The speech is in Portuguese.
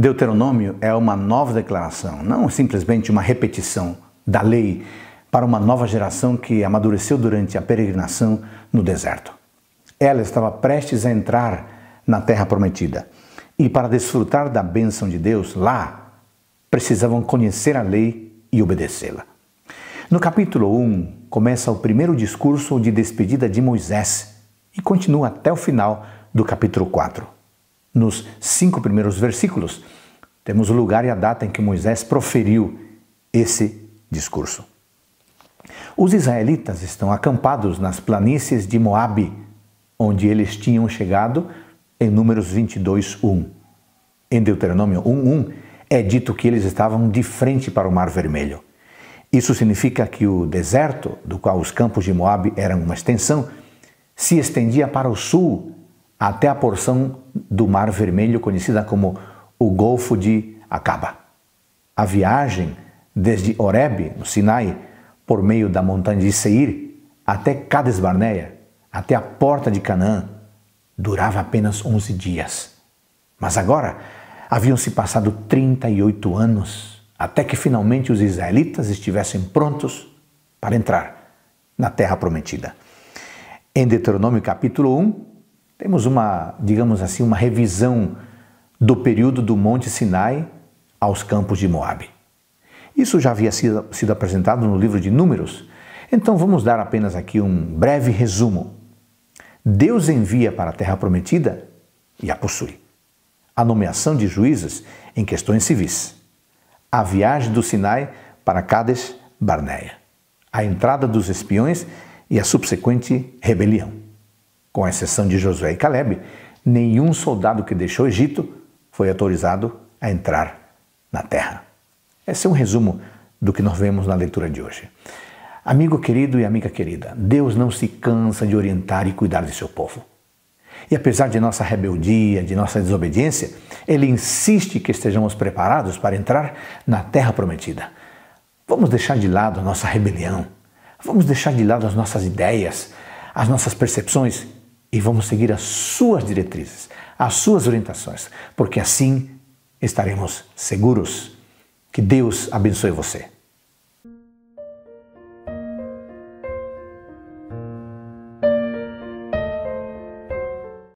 Deuteronômio é uma nova declaração, não simplesmente uma repetição da lei para uma nova geração que amadureceu durante a peregrinação no deserto. Ela estava prestes a entrar na terra prometida e, para desfrutar da bênção de Deus lá, precisavam conhecer a lei e obedecê-la. No capítulo 1, começa o primeiro discurso de despedida de Moisés e continua até o final do capítulo 4 nos cinco primeiros versículos, temos o lugar e a data em que Moisés proferiu esse discurso. Os israelitas estão acampados nas planícies de Moabe, onde eles tinham chegado em Números 22, 1. Em Deuteronômio 1:1 é dito que eles estavam de frente para o Mar Vermelho. Isso significa que o deserto, do qual os campos de Moabe eram uma extensão, se estendia para o sul até a porção do Mar Vermelho conhecida como o Golfo de Acaba. A viagem desde Oreb no Sinai, por meio da montanha de Seir, até Cades Barneia, até a porta de Canaã, durava apenas 11 dias. Mas agora haviam se passado 38 anos até que finalmente os israelitas estivessem prontos para entrar na terra prometida. Em Deuteronômio capítulo 1, temos uma, digamos assim, uma revisão do período do Monte Sinai aos campos de Moabe. Isso já havia sido, sido apresentado no livro de Números, então vamos dar apenas aqui um breve resumo. Deus envia para a terra prometida e a possui. A nomeação de juízes em questões civis. A viagem do Sinai para Cades Barneia. A entrada dos espiões e a subsequente rebelião. Com exceção de Josué e Caleb, nenhum soldado que deixou o Egito foi autorizado a entrar na terra. Esse é um resumo do que nós vemos na leitura de hoje. Amigo querido e amiga querida, Deus não se cansa de orientar e cuidar de seu povo. E apesar de nossa rebeldia, de nossa desobediência, ele insiste que estejamos preparados para entrar na terra prometida. Vamos deixar de lado a nossa rebelião, vamos deixar de lado as nossas ideias, as nossas percepções e vamos seguir as suas diretrizes, as suas orientações, porque assim estaremos seguros. Que Deus abençoe você.